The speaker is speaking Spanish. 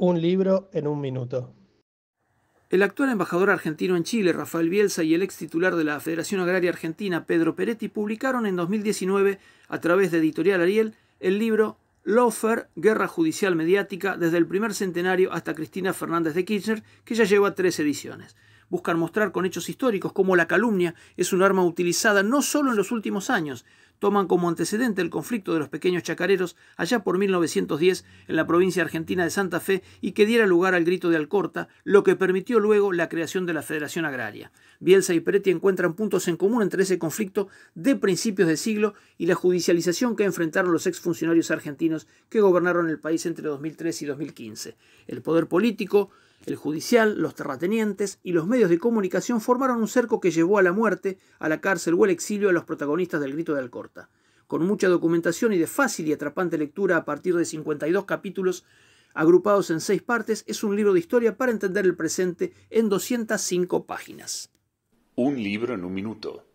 Un libro en un minuto. El actual embajador argentino en Chile, Rafael Bielsa, y el ex titular de la Federación Agraria Argentina, Pedro Peretti, publicaron en 2019, a través de Editorial Ariel, el libro Lofer: Guerra Judicial Mediática, desde el primer centenario hasta Cristina Fernández de Kirchner, que ya lleva tres ediciones buscan mostrar con hechos históricos cómo la calumnia es un arma utilizada no solo en los últimos años, toman como antecedente el conflicto de los pequeños chacareros allá por 1910 en la provincia argentina de Santa Fe y que diera lugar al grito de Alcorta, lo que permitió luego la creación de la Federación Agraria. Bielsa y Peretti encuentran puntos en común entre ese conflicto de principios de siglo y la judicialización que enfrentaron los exfuncionarios argentinos que gobernaron el país entre 2003 y 2015. El poder político, el judicial, los terratenientes y los medios de comunicación formaron un cerco que llevó a la muerte, a la cárcel o al exilio a los protagonistas del grito de Alcorta. Con mucha documentación y de fácil y atrapante lectura a partir de 52 capítulos agrupados en seis partes, es un libro de historia para entender el presente en 205 páginas. Un libro en un minuto